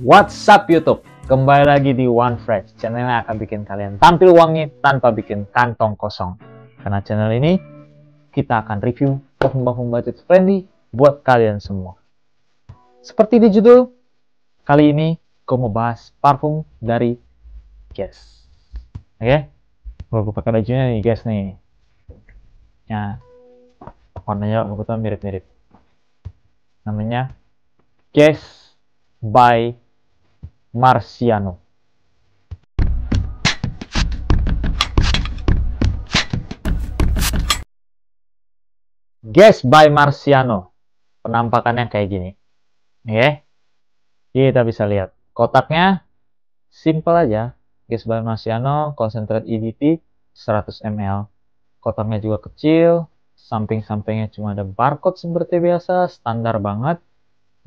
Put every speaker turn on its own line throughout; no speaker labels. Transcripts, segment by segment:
What's up YouTube? Kembali lagi di One Fresh. Channel yang akan bikin kalian tampil wangi tanpa bikin kantong kosong. Karena channel ini kita akan review bahan-bahan budget friendly buat kalian semua. Seperti di judul, kali ini gue mau bahas parfum dari Guess. Oke? Okay? Gue pakai bajunya nih Guess nih. Ya, warnanya aku gue mirip-mirip. Namanya Guess by Marciano. Guess by Marciano. Penampakannya kayak gini. Oke. Okay. Ya. Kita bisa lihat. Kotaknya simple aja. Guess by Marciano, concentrate EDT 100 ml. Kotaknya juga kecil. Samping-sampingnya cuma ada barcode seperti biasa. Standar banget.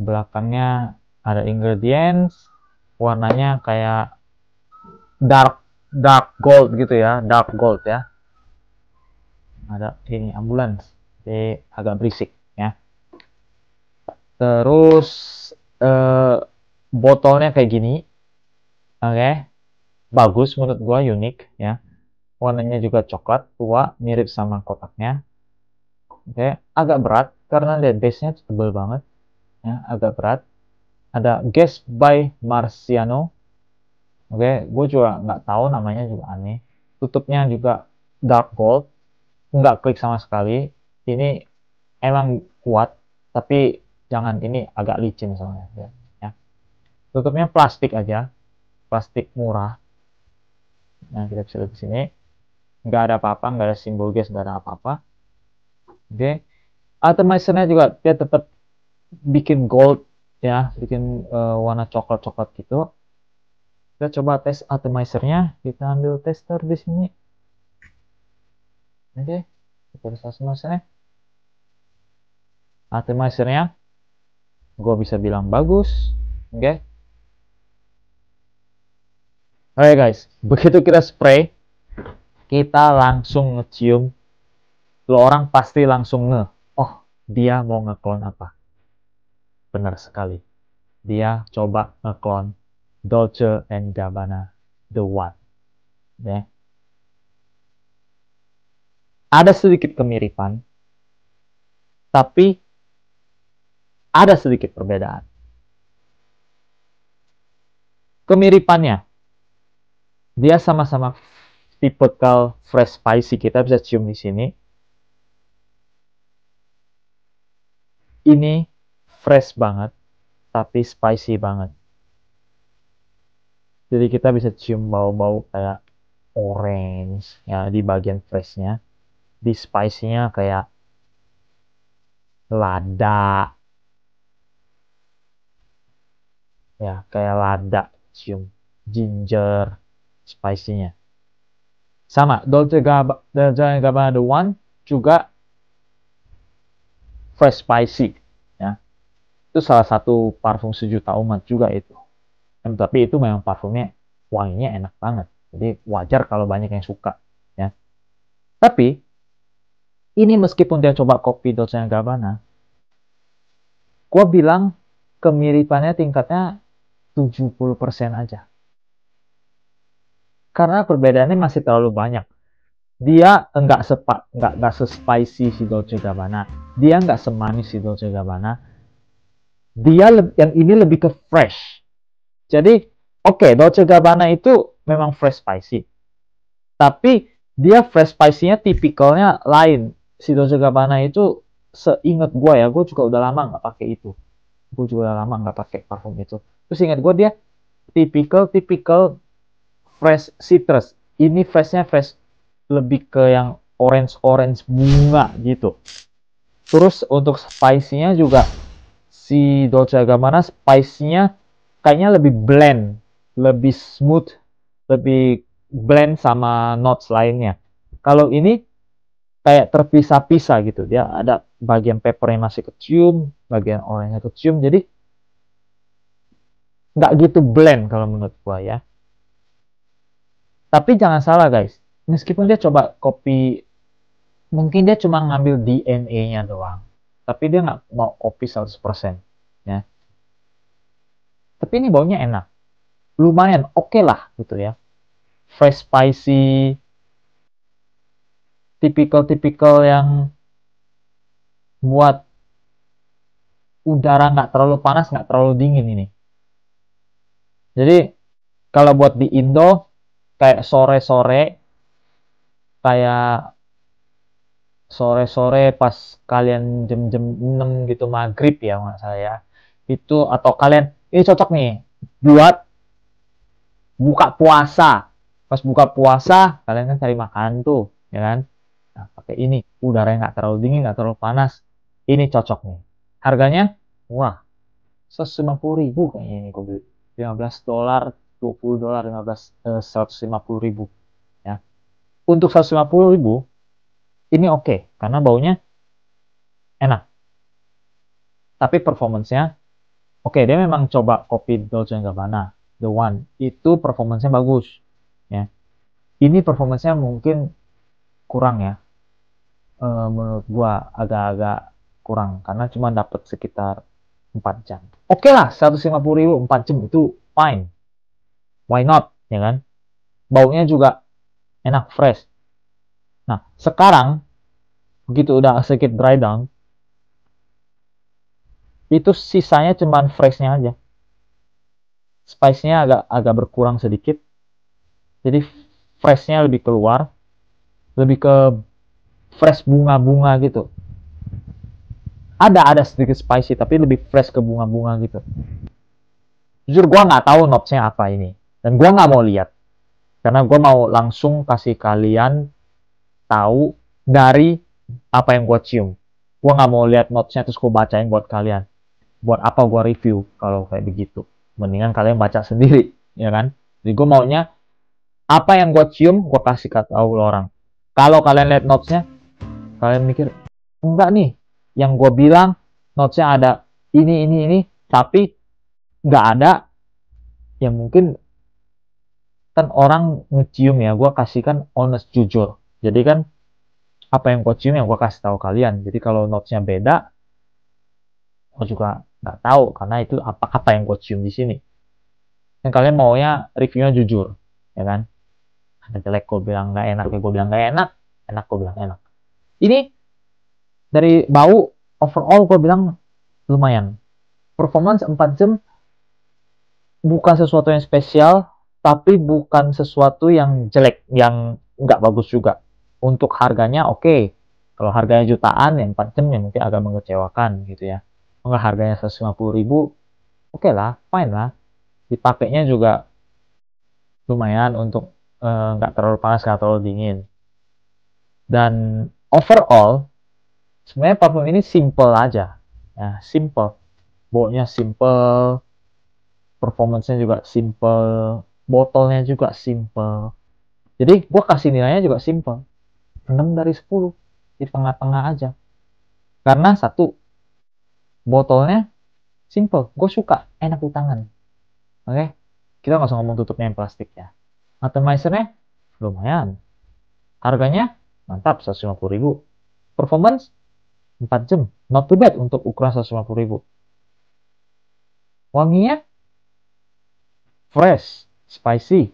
Belakangnya ada ingredients warnanya kayak dark dark gold gitu ya dark gold ya ada ini ambulans jadi agak berisik ya terus eh, botolnya kayak gini oke okay. bagus menurut gua unik ya warnanya juga coklat tua mirip sama kotaknya oke okay. agak berat karena dead base nya tebal banget ya agak berat ada Guest by Marciano oke okay, gue juga nggak tahu namanya juga aneh tutupnya juga dark gold nggak klik sama sekali ini emang kuat tapi jangan ini agak licin soalnya ya, tutupnya plastik aja plastik murah nah kita bisa lihat di sini nggak ada apa-apa nggak ada simbol gas nggak ada apa-apa oke okay. atomizernya juga dia tetap bikin gold ya bikin uh, warna coklat coklat gitu kita coba tes atomizernya kita ambil tester di sini oke okay. kita bisa selesai eh. atomizernya gue bisa bilang bagus oke okay. Oke right, guys, begitu kita spray, kita langsung ngecium. Lo orang pasti langsung nge, oh dia mau ngeklon apa. Benar sekali. Dia coba ngeklon Dolce and Gabbana The One. Ya. Ada sedikit kemiripan, tapi ada sedikit perbedaan. Kemiripannya, dia sama-sama tipikal fresh spicy kita bisa cium di sini. Ini fresh banget, tapi spicy banget. Jadi kita bisa cium bau-bau kayak orange ya di bagian freshnya. Di spicy-nya kayak lada. Ya, kayak lada cium ginger spicy-nya. Sama, Dolce Gabbana, Dolce Gabbana The One juga fresh spicy itu salah satu parfum sejuta umat juga itu tapi itu memang parfumnya wanginya enak banget jadi wajar kalau banyak yang suka ya tapi ini meskipun dia coba kopi Dolce Gabbana gue bilang kemiripannya tingkatnya 70% aja karena perbedaannya masih terlalu banyak dia enggak sepak enggak enggak sespicy si Dolce Gabbana dia enggak semanis si Dolce Gabbana dia yang ini lebih ke fresh. Jadi, oke, okay, Dolce Gabbana itu memang fresh spicy. Tapi dia fresh spicy-nya tipikalnya lain. Si Dolce Gabbana itu seingat gue ya, gue juga udah lama nggak pakai itu. Gue juga udah lama nggak pakai parfum itu. Terus ingat gue dia tipikal-tipikal fresh citrus. Ini freshnya fresh lebih ke yang orange-orange bunga gitu. Terus untuk spicy-nya juga si Dolce Gabbana spice-nya kayaknya lebih blend, lebih smooth, lebih blend sama notes lainnya. Kalau ini kayak terpisah-pisah gitu. Dia ada bagian pepper yang masih kecium, bagian orangnya kecium. Jadi nggak gitu blend kalau menurut gua ya. Tapi jangan salah guys, meskipun dia coba kopi, mungkin dia cuma ngambil DNA-nya doang tapi dia nggak mau kopi 100% ya tapi ini baunya enak lumayan oke okay lah gitu ya fresh spicy tipikal-tipikal yang buat udara nggak terlalu panas nggak terlalu dingin ini jadi kalau buat di Indo kayak sore-sore kayak sore-sore pas kalian jam-jam 6 gitu maghrib ya mas saya itu atau kalian ini cocok nih buat buka puasa pas buka puasa kalian kan cari makan tuh ya kan nah, pakai ini udaranya nggak terlalu dingin nggak terlalu panas ini cocok nih harganya murah 150 ribu kayaknya ini gue lima belas dolar dua puluh dolar 15 eh, 150 ribu ya untuk 150 ribu ini oke okay, karena baunya enak. Tapi performance-nya oke, okay, dia memang coba kopi Dolce Gabbana, The One. Itu performance-nya bagus, ya. Ini performance-nya mungkin kurang ya. E, menurut gua agak-agak kurang karena cuma dapat sekitar 4 jam. Oke okay lah, 150 ribu 4 jam itu fine. Why not, ya kan? Baunya juga enak, fresh. Nah, sekarang begitu udah sedikit dry down, itu sisanya cuman freshnya aja. Spice-nya agak agak berkurang sedikit. Jadi freshnya lebih keluar, lebih ke fresh bunga-bunga gitu. Ada ada sedikit spicy tapi lebih fresh ke bunga-bunga gitu. Jujur gua nggak tahu nopsnya apa ini dan gua nggak mau lihat karena gue mau langsung kasih kalian tahu dari apa yang gue cium. Gue nggak mau lihat notesnya terus gue bacain buat kalian. Buat apa gue review kalau kayak begitu? Mendingan kalian baca sendiri, ya kan? Jadi gue maunya apa yang gue cium gue kasih ke tahu orang. Kalau kalian lihat notesnya, kalian mikir enggak nih, yang gue bilang notesnya ada ini ini ini, tapi nggak ada. yang mungkin kan orang ngecium ya, gue kasihkan honest jujur jadi kan apa yang coach cium yang gue kasih tahu kalian. Jadi kalau notesnya beda, gue juga nggak tahu karena itu apa apa yang coach cium di sini. Yang kalian maunya reviewnya jujur, ya kan? Ada jelek gue bilang nggak enak, ya gue bilang nggak enak, enak gue bilang enak. Ini dari bau overall gue bilang lumayan. Performance 4 jam bukan sesuatu yang spesial, tapi bukan sesuatu yang jelek, yang nggak bagus juga untuk harganya oke okay. kalau harganya jutaan yang 4 jam ya mungkin agak mengecewakan gitu ya Mengeharganya harganya 150 ribu oke okay lah fine lah dipakainya juga lumayan untuk eh, nggak eh, terlalu panas nggak terlalu dingin dan overall sebenarnya parfum ini simple aja ya simple baunya simple performance-nya juga simple botolnya juga simple jadi gue kasih nilainya juga simple 6 dari 10 di tengah-tengah aja karena satu botolnya simple gue suka enak di tangan oke okay? kita nggak usah ngomong tutupnya yang plastik ya atomizernya lumayan harganya mantap 150 ribu performance 4 jam not too bad untuk ukuran 150 ribu wanginya fresh spicy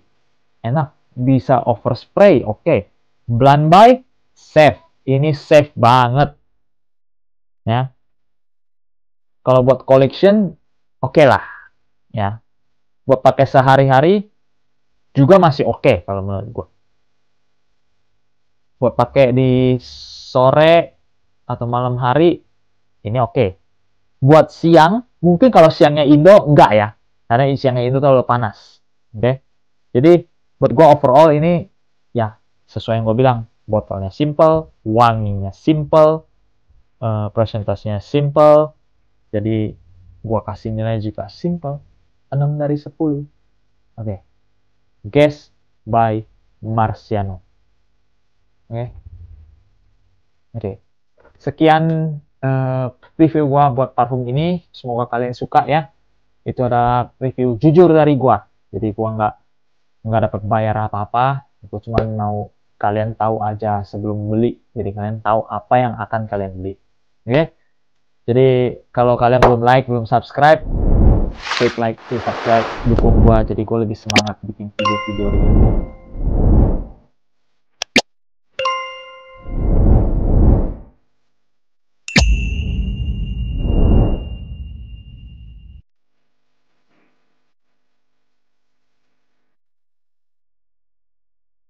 enak bisa overspray oke okay. blind buy safe ini safe banget ya kalau buat collection oke okay lah ya buat pakai sehari-hari juga masih oke okay, kalau menurut gue buat pakai di sore atau malam hari ini oke okay. buat siang mungkin kalau siangnya Indo enggak ya karena siangnya Indo terlalu panas oke okay? jadi buat gue overall ini ya sesuai yang gue bilang botolnya simple, wanginya simple, uh, presentasinya simple. Jadi gua kasih nilai juga simple 6 dari 10. Oke. Okay. Guess by Marciano. Oke. Okay. Oke. Okay. Sekian uh, review gua buat parfum ini. Semoga kalian suka ya. Itu ada review jujur dari gua. Jadi gua nggak nggak dapat bayar apa-apa. Gua cuma mau kalian tahu aja sebelum beli jadi kalian tahu apa yang akan kalian beli oke okay? jadi kalau kalian belum like belum subscribe klik like klik subscribe dukung gua jadi gua lebih semangat bikin video-video -video.